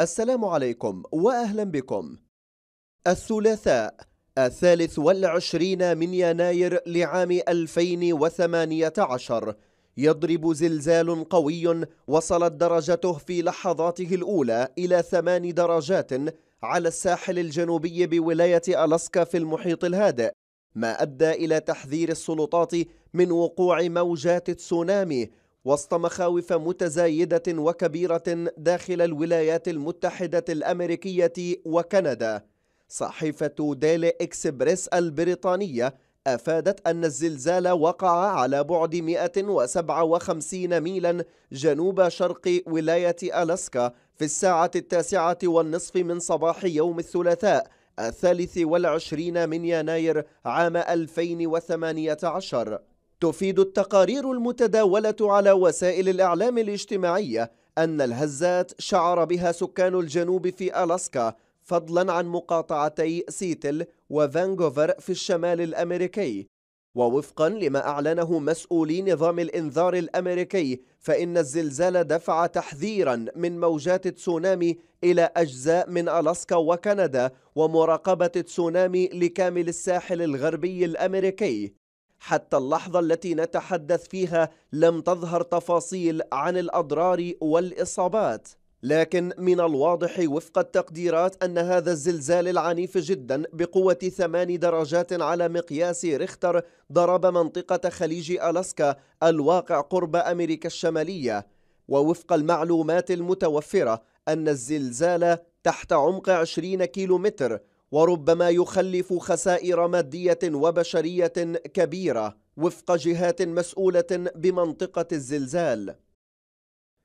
السلام عليكم وأهلا بكم الثلاثاء الثالث والعشرين من يناير لعام 2018 يضرب زلزال قوي وصلت درجته في لحظاته الأولى إلى ثمان درجات على الساحل الجنوبي بولاية ألاسكا في المحيط الهادئ ما أدى إلى تحذير السلطات من وقوع موجات تسونامي وسط مخاوف متزايدة وكبيرة داخل الولايات المتحدة الأمريكية وكندا صحيفة ديلي إكسبريس البريطانية أفادت أن الزلزال وقع على بعد 157 ميلا جنوب شرق ولاية ألاسكا في الساعة التاسعة والنصف من صباح يوم الثلاثاء الثالث والعشرين من يناير عام 2018 تفيد التقارير المتداولة على وسائل الإعلام الاجتماعية أن الهزات شعر بها سكان الجنوب في ألاسكا فضلا عن مقاطعتي سيتل وفانكوفر في الشمال الأمريكي ووفقا لما أعلنه مسؤولي نظام الإنذار الأمريكي فإن الزلزال دفع تحذيرا من موجات تسونامي إلى أجزاء من ألاسكا وكندا ومراقبة تسونامي لكامل الساحل الغربي الأمريكي حتى اللحظة التي نتحدث فيها لم تظهر تفاصيل عن الأضرار والإصابات لكن من الواضح وفق التقديرات أن هذا الزلزال العنيف جدا بقوة ثمان درجات على مقياس ريختر ضرب منطقة خليج ألاسكا الواقع قرب أمريكا الشمالية ووفق المعلومات المتوفرة أن الزلزال تحت عمق 20 كيلومتر وربما يخلف خسائر مادية وبشرية كبيرة وفق جهات مسؤولة بمنطقة الزلزال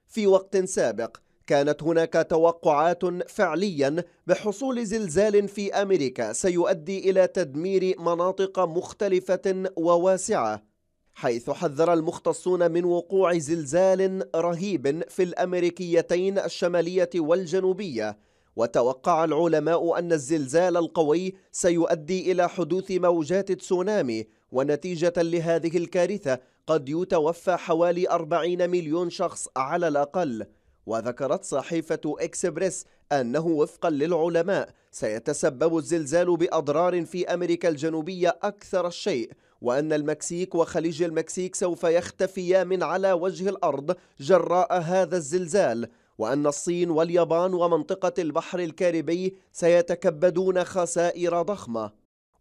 في وقت سابق كانت هناك توقعات فعليا بحصول زلزال في أمريكا سيؤدي إلى تدمير مناطق مختلفة وواسعة حيث حذر المختصون من وقوع زلزال رهيب في الأمريكيتين الشمالية والجنوبية وتوقع العلماء أن الزلزال القوي سيؤدي إلى حدوث موجات تسونامي ونتيجة لهذه الكارثة قد يتوفى حوالي 40 مليون شخص على الأقل وذكرت صحيفة إكسبريس أنه وفقا للعلماء سيتسبب الزلزال بأضرار في أمريكا الجنوبية أكثر الشيء وأن المكسيك وخليج المكسيك سوف يختفيا من على وجه الأرض جراء هذا الزلزال وأن الصين واليابان ومنطقة البحر الكاريبي سيتكبدون خسائر ضخمة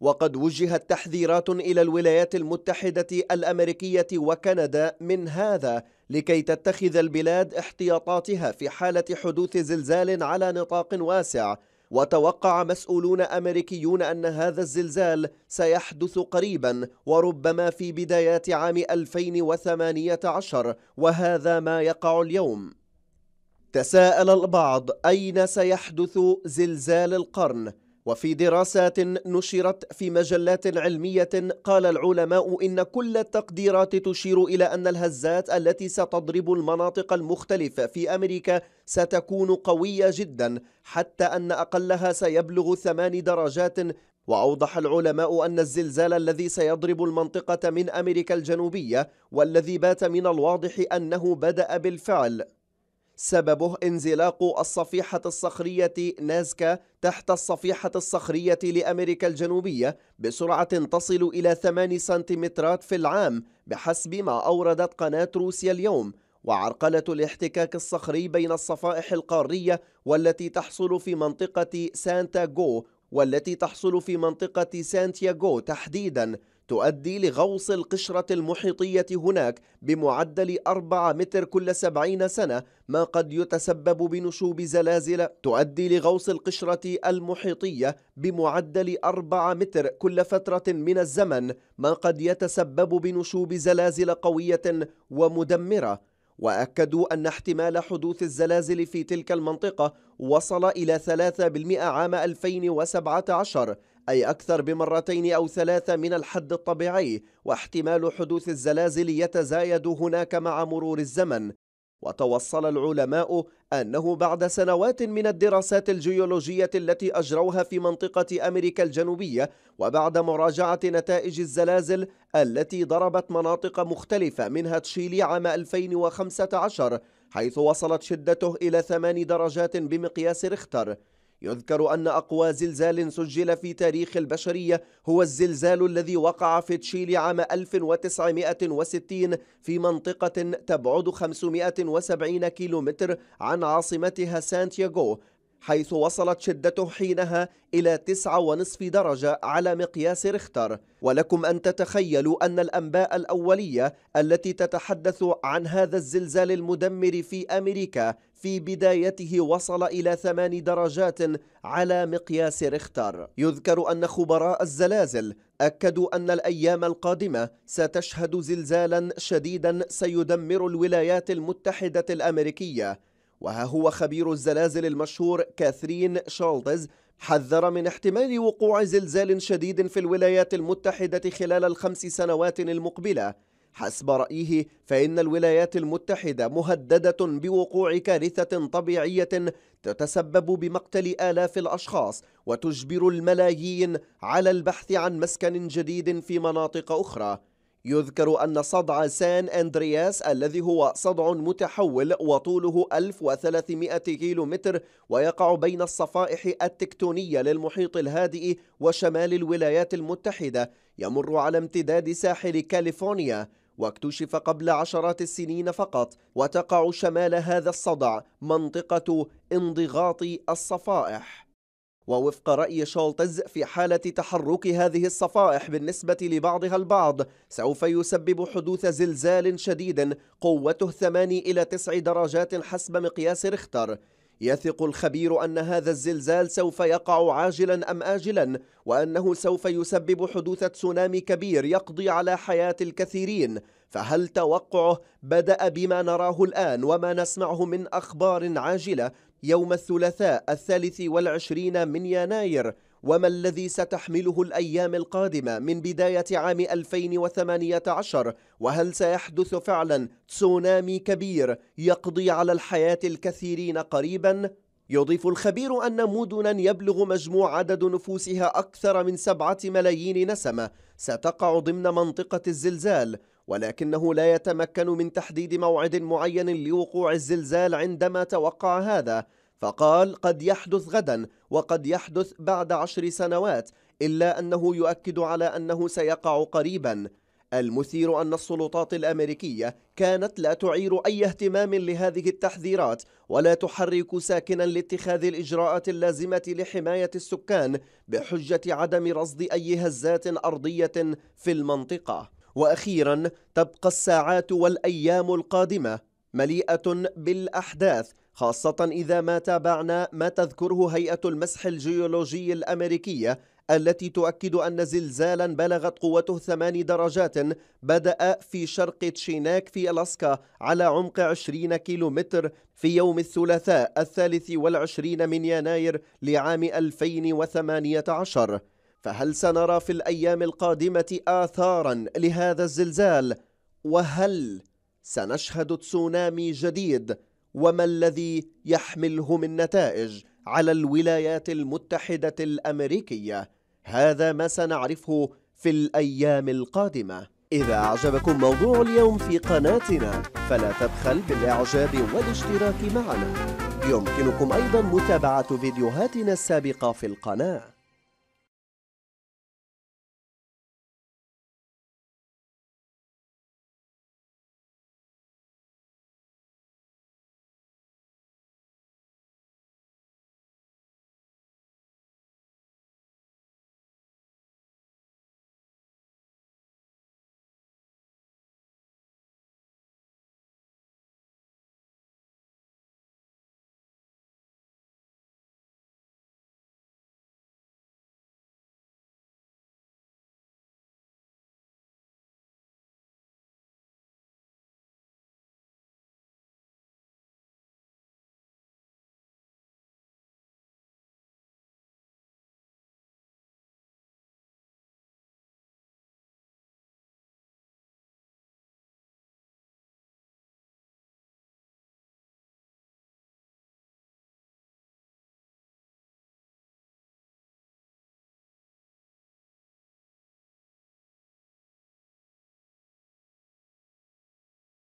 وقد وجهت تحذيرات إلى الولايات المتحدة الأمريكية وكندا من هذا لكي تتخذ البلاد احتياطاتها في حالة حدوث زلزال على نطاق واسع وتوقع مسؤولون أمريكيون أن هذا الزلزال سيحدث قريبا وربما في بدايات عام 2018 وهذا ما يقع اليوم تساءل البعض أين سيحدث زلزال القرن؟ وفي دراسات نشرت في مجلات علمية قال العلماء إن كل التقديرات تشير إلى أن الهزات التي ستضرب المناطق المختلفة في أمريكا ستكون قوية جدا حتى أن أقلها سيبلغ ثمان درجات وأوضح العلماء أن الزلزال الذي سيضرب المنطقة من أمريكا الجنوبية والذي بات من الواضح أنه بدأ بالفعل سببه انزلاق الصفيحة الصخرية نازكا تحت الصفيحة الصخرية لأمريكا الجنوبية بسرعة تصل إلى 8 سنتيمترات في العام بحسب ما أوردت قناة روسيا اليوم وعرقلة الاحتكاك الصخري بين الصفائح القارية والتي تحصل في منطقة سانتا جو والتي تحصل في منطقة سانتياغو تحديداً تؤدي لغوص القشرة المحيطية هناك بمعدل 4 متر كل 70 سنة ما قد يتسبب بنشوب زلازل تؤدي لغوص القشرة المحيطية بمعدل 4 متر كل فترة من الزمن ما قد يتسبب بنشوب زلازل قوية ومدمرة وأكدوا أن احتمال حدوث الزلازل في تلك المنطقة وصل إلى 3% عام 2017 أي أكثر بمرتين أو ثلاثة من الحد الطبيعي واحتمال حدوث الزلازل يتزايد هناك مع مرور الزمن وتوصل العلماء أنه بعد سنوات من الدراسات الجيولوجية التي أجروها في منطقة أمريكا الجنوبية وبعد مراجعة نتائج الزلازل التي ضربت مناطق مختلفة منها تشيلي عام 2015 حيث وصلت شدته إلى ثمان درجات بمقياس ريختر يذكر أن أقوى زلزال سجل في تاريخ البشرية هو الزلزال الذي وقع في تشيلي عام 1960 في منطقة تبعد 570 كيلومتر عن عاصمتها سانتياغو حيث وصلت شدته حينها إلى تسعة ونصف درجة على مقياس ريختر ولكم أن تتخيلوا أن الأنباء الأولية التي تتحدث عن هذا الزلزال المدمر في أمريكا في بدايته وصل إلى ثمان درجات على مقياس ريختر يذكر أن خبراء الزلازل أكدوا أن الأيام القادمة ستشهد زلزالا شديدا سيدمر الولايات المتحدة الأمريكية وها هو خبير الزلازل المشهور كاثرين شالدز حذر من احتمال وقوع زلزال شديد في الولايات المتحدة خلال الخمس سنوات المقبلة حسب رأيه فإن الولايات المتحدة مهددة بوقوع كارثة طبيعية تتسبب بمقتل آلاف الأشخاص وتجبر الملايين على البحث عن مسكن جديد في مناطق أخرى يذكر أن صدع سان أندرياس الذي هو صدع متحول وطوله 1300 كيلومتر ويقع بين الصفائح التكتونية للمحيط الهادئ وشمال الولايات المتحدة يمر على امتداد ساحل كاليفورنيا واكتشف قبل عشرات السنين فقط وتقع شمال هذا الصدع منطقة انضغاط الصفائح ووفق رأي شولتز في حالة تحرك هذه الصفائح بالنسبة لبعضها البعض سوف يسبب حدوث زلزال شديد قوته 8 إلى 9 درجات حسب مقياس ريختر يثق الخبير أن هذا الزلزال سوف يقع عاجلا أم آجلا وأنه سوف يسبب حدوث تسونامي كبير يقضي على حياة الكثيرين فهل توقعه بدأ بما نراه الآن وما نسمعه من أخبار عاجلة يوم الثلاثاء الثالث والعشرين من يناير وما الذي ستحمله الأيام القادمة من بداية عام 2018 وهل سيحدث فعلا تسونامي كبير يقضي على الحياة الكثيرين قريبا؟ يضيف الخبير أن مدنا يبلغ مجموع عدد نفوسها أكثر من سبعة ملايين نسمة ستقع ضمن منطقة الزلزال ولكنه لا يتمكن من تحديد موعد معين لوقوع الزلزال عندما توقع هذا فقال قد يحدث غدا وقد يحدث بعد عشر سنوات إلا أنه يؤكد على أنه سيقع قريبا المثير أن السلطات الأمريكية كانت لا تعير أي اهتمام لهذه التحذيرات ولا تحرك ساكنا لاتخاذ الإجراءات اللازمة لحماية السكان بحجة عدم رصد أي هزات أرضية في المنطقة وأخيرا تبقى الساعات والأيام القادمة مليئة بالأحداث خاصة إذا ما تابعنا ما تذكره هيئة المسح الجيولوجي الأمريكية التي تؤكد أن زلزالا بلغت قوته ثمان درجات بدأ في شرق تشيناك في ألاسكا على عمق 20 كيلومتر في يوم الثلاثاء الثالث والعشرين من يناير لعام 2018 فهل سنرى في الأيام القادمة آثارا لهذا الزلزال؟ وهل سنشهد تسونامي جديد؟ وما الذي يحمله من نتائج على الولايات المتحدة الأمريكية هذا ما سنعرفه في الأيام القادمة إذا أعجبكم موضوع اليوم في قناتنا فلا تبخل بالإعجاب والاشتراك معنا يمكنكم أيضا متابعة فيديوهاتنا السابقة في القناة